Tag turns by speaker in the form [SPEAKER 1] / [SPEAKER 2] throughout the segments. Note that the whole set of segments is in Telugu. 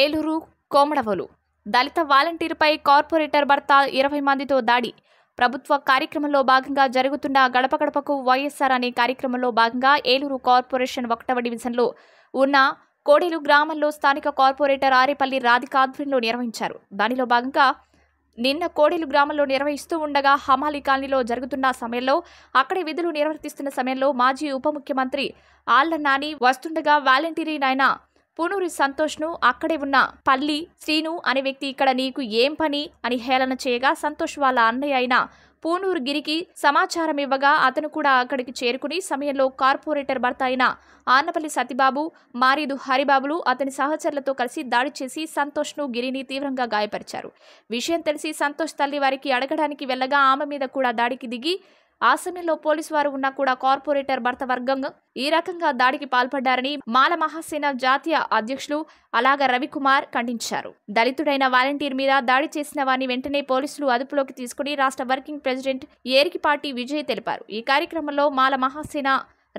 [SPEAKER 1] ఏలూరు కోమడవలు దళిత వాలంటీర్పై కార్పొరేటర్ భర్త ఇరవై మందితో దాడి ప్రభుత్వ కార్యక్రమంలో భాగంగా జరుగుతున్న గడప గడపకు వైఎస్ఆర్ అనే కార్యక్రమంలో భాగంగా ఏలూరు కార్పొరేషన్ ఒకటవ డివిజన్లో ఉన్న కోడేలు గ్రామంలో స్థానిక కార్పొరేటర్ ఆరేపల్లి రాధిక ఆధ్వర్యంలో నిర్వహించారు దానిలో భాగంగా నిన్న కోడేలు గ్రామంలో నిర్వహిస్తూ ఉండగా హమాలి కాలనీలో జరుగుతున్న సమయంలో అక్కడి విధులు నిర్వర్తిస్తున్న సమయంలో మాజీ ఉప ముఖ్యమంత్రి ఆళ్ల నాని వస్తుండగా వాలంటీరీ నాయన పూనూరి సంతోష్ను అక్కడే ఉన్న పల్లి శ్రీను అనే వ్యక్తి ఇక్కడ నీకు ఏం పని అని హేళన చేయగా సంతోష్ వాళ్ళ అన్నయ్య అయిన పూనూరు గిరికి సమాచారం ఇవ్వగా అతను కూడా అక్కడికి చేరుకుని సమయంలో కార్పొరేటర్ భర్త అయిన ఆనపల్లి సతిబాబు మారీదు హరిబాబులు అతని సహచరులతో కలిసి దాడి చేసి సంతోష్ను గిరిని తీవ్రంగా గాయపరిచారు విషయం తెలిసి సంతోష్ తల్లి వారికి అడగడానికి వెళ్ళగా ఆమె మీద కూడా దాడికి దిగి ఆ సమయంలో పోలీసు వారు ఉన్నా కూడా కార్పొరేటర్ భర్త వర్గం ఈ రకంగా దాడికి పాల్పడ్డారని మాల మహాసేన జాతీయ అధ్యక్షులు అలాగ రవికుమార్ ఖండించారు దళితుడైన వాలంటీర్ మీద దాడి చేసిన వారిని వెంటనే పోలీసులు అదుపులోకి తీసుకుని రాష్ట్ర వర్కింగ్ ప్రెసిడెంట్ ఏరికిపాటి విజయ్ తెలిపారు ఈ కార్యక్రమంలో మాల మహాసేన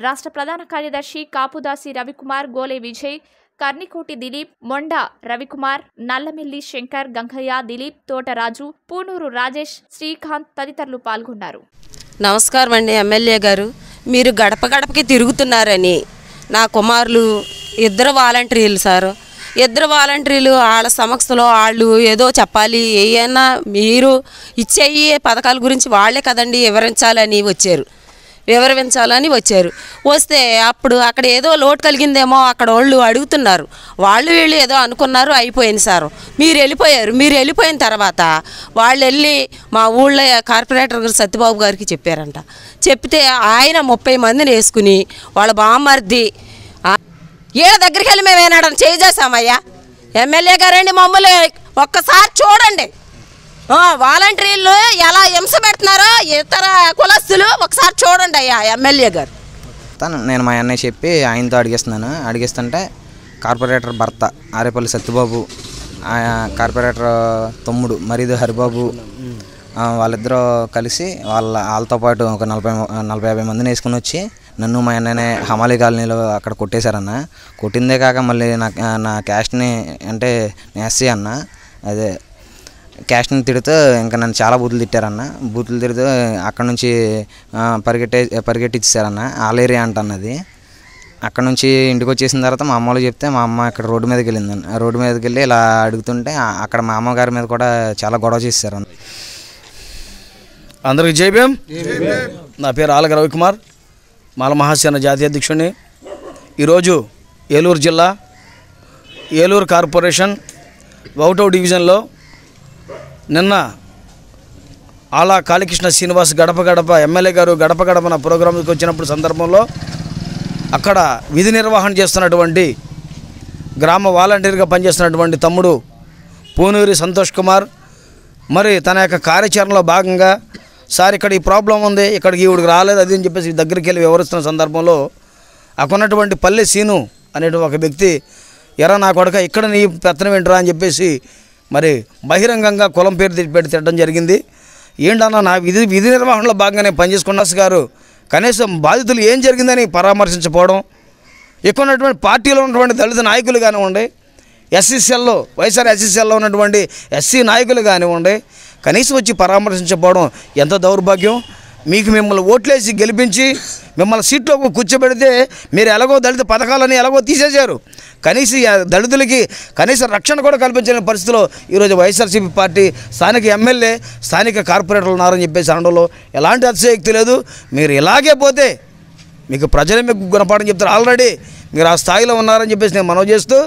[SPEAKER 1] రాష్ట్ర ప్రధాన కార్యదర్శి కాపుదాసి రవికుమార్ గోలే విజయ్ కర్నికోటి దిలీప్ మొండా రవికుమార్ నల్లమిల్లి శంకర్ గంగయ్య దిలీప్ తోటరాజు పూనూరు రాజేష్ శ్రీకాంత్ తదితరులు పాల్గొన్నారు
[SPEAKER 2] నమస్కారం అండి ఎమ్మెల్యే గారు మీరు గడప గడపకి తిరుగుతున్నారని నా కుమారులు ఇద్దరు వాలంటీర్లు సారు ఇద్దరు వాలంటీర్లు వాళ్ళ సమస్యలో వాళ్ళు ఏదో చెప్పాలి ఏమైనా మీరు ఇచ్చే పథకాల గురించి వాళ్ళే కదండి వివరించాలని వచ్చారు వివరించాలని వచ్చారు వస్తే అప్పుడు అక్కడ ఏదో లోటు కలిగిందేమో అక్కడ వాళ్ళు అడుగుతున్నారు వాళ్ళు వీళ్ళు ఏదో అనుకున్నారు అయిపోయింది సార్ మీరు వెళ్ళిపోయారు మీరు వెళ్ళిపోయిన తర్వాత వాళ్ళు వెళ్ళి మా ఊళ్ళో కార్పొరేటర్ గారు సత్యబాబు గారికి చెప్పారంట చెప్తే ఆయన ముప్పై మందిని వేసుకుని వాళ్ళ బామ్మర్ది వీళ్ళ దగ్గరికి వెళ్ళి మేము ఏనాడని చేసేసామయ్యా ఎమ్మెల్యే గారండి మమ్మల్ని ఒక్కసారి చూడండి వాలంటీర్లు ఎలా హింస పెడుతున్నారో ఇతర కులస్తులు ఒకసారి చూడండి అయ్యా ఎమ్మెల్యే గారు
[SPEAKER 3] తను నేను మా అన్నయ్య చెప్పి ఆయనతో అడిగిస్తున్నాను అడిగిస్తుంటే కార్పొరేటర్ భర్త ఆరేపల్లి సత్యబాబు కార్పొరేటర్ తమ్ముడు మరీదు హరిబాబు వాళ్ళిద్దరూ కలిసి వాళ్ళ వాళ్ళతో పాటు ఒక నలభై నలభై యాభై మందిని వేసుకుని వచ్చి నన్ను మా అన్ననే హమాలి కాలనీలో అక్కడ కొట్టేశారన్న కొట్టిందే కాక మళ్ళీ నా నా క్యాస్ట్ని అంటే నేస్తే అన్న అదే క్యాస్ట్ని తిడుతూ ఇంకా నన్ను చాలా బూతులు తిట్టారన్న బూతులు తిడుతూ అక్కడ నుంచి పరిగెట్టే పరిగెట్టిచ్చారన్న ఆలేరియా అంట అన్నది అక్కడ నుంచి ఇంటికి వచ్చేసిన తర్వాత మా అమ్మలు చెప్తే మా అమ్మ ఇక్కడ రోడ్డు మీదకి వెళ్ళిందండి రోడ్డు మీదకి వెళ్ళి ఇలా అడుగుతుంటే అక్కడ మా అమ్మగారి
[SPEAKER 4] మీద కూడా చాలా గొడవ చేశారన్న అందరికీ జైభీం నా పేరు ఆలగ రవికుమార్ మాల మహాసేన జాతీయ అధ్యక్షుడిని ఈరోజు ఏలూరు జిల్లా ఏలూరు కార్పొరేషన్ ఒకటో డివిజన్లో నిన్న ఆలా కాళీకృష్ణ శ్రీనివాస్ గడప గడప ఎమ్మెల్యే గారు గడప గడపన ప్రోగ్రామ్కి వచ్చినప్పుడు సందర్భంలో అక్కడ విధి నిర్వహణ చేస్తున్నటువంటి గ్రామ వాలంటీర్గా పనిచేస్తున్నటువంటి తమ్ముడు పూనూరి సంతోష్ కుమార్ మరి తన యొక్క కార్యాచరణలో భాగంగా సార్ ఇక్కడ ఈ ప్రాబ్లం ఉంది ఇక్కడికి ఈవిడికి రాలేదు అది అని చెప్పేసి దగ్గరికి వెళ్ళి వివరిస్తున్న సందర్భంలో అక్కడున్నటువంటి పల్లె సీను అనేటువంటి ఒక వ్యక్తి ఎరా నా కొడక ఇక్కడ నీ పెత్తనం ఏంట్రా అని చెప్పేసి మరి బహిరంగంగా కులం పేరు పెట్టి తిట్టడం జరిగింది ఏంటన్నా నా విధి విధి నిర్వహణలో భాగంగానే పనిచేసుకున్నాస్ గారు కనీసం బాధితులు ఏం జరిగిందని పరామర్శించపోవడం ఎక్కువ ఉన్నటువంటి పార్టీలో ఉన్నటువంటి దళిత నాయకులు కానివ్వండి ఎస్సీసీఎల్లో వైఎస్ఆర్ ఎస్సీసీఎల్లో ఉన్నటువంటి ఎస్సీ నాయకులు కానివ్వండి కనీసం వచ్చి పరామర్శించకపోవడం ఎంత దౌర్భాగ్యం మీకు మిమ్మల్ని ఓట్లేసి గెలిపించి మిమ్మల్ని సీట్లో కూర్చోబెడితే మీరు ఎలాగో దళిత పథకాలని ఎలాగో తీసేశారు కనీసం దళితులకి కనీస రక్షణ కూడా కల్పించలేని పరిస్థితిలో ఈరోజు వైఎస్ఆర్సీపీ పార్టీ స్థానిక ఎమ్మెల్యే స్థానిక కార్పొరేటర్లు ఉన్నారని చెప్పేసి అనడంలో ఎలాంటి అతిశయక్తి లేదు మీరు ఇలాగే పోతే మీకు ప్రజలే మీకు గుణపాఠం చెప్తారు ఆల్రెడీ మీరు ఆ స్థాయిలో ఉన్నారని చెప్పేసి నేను మనవి చేస్తూ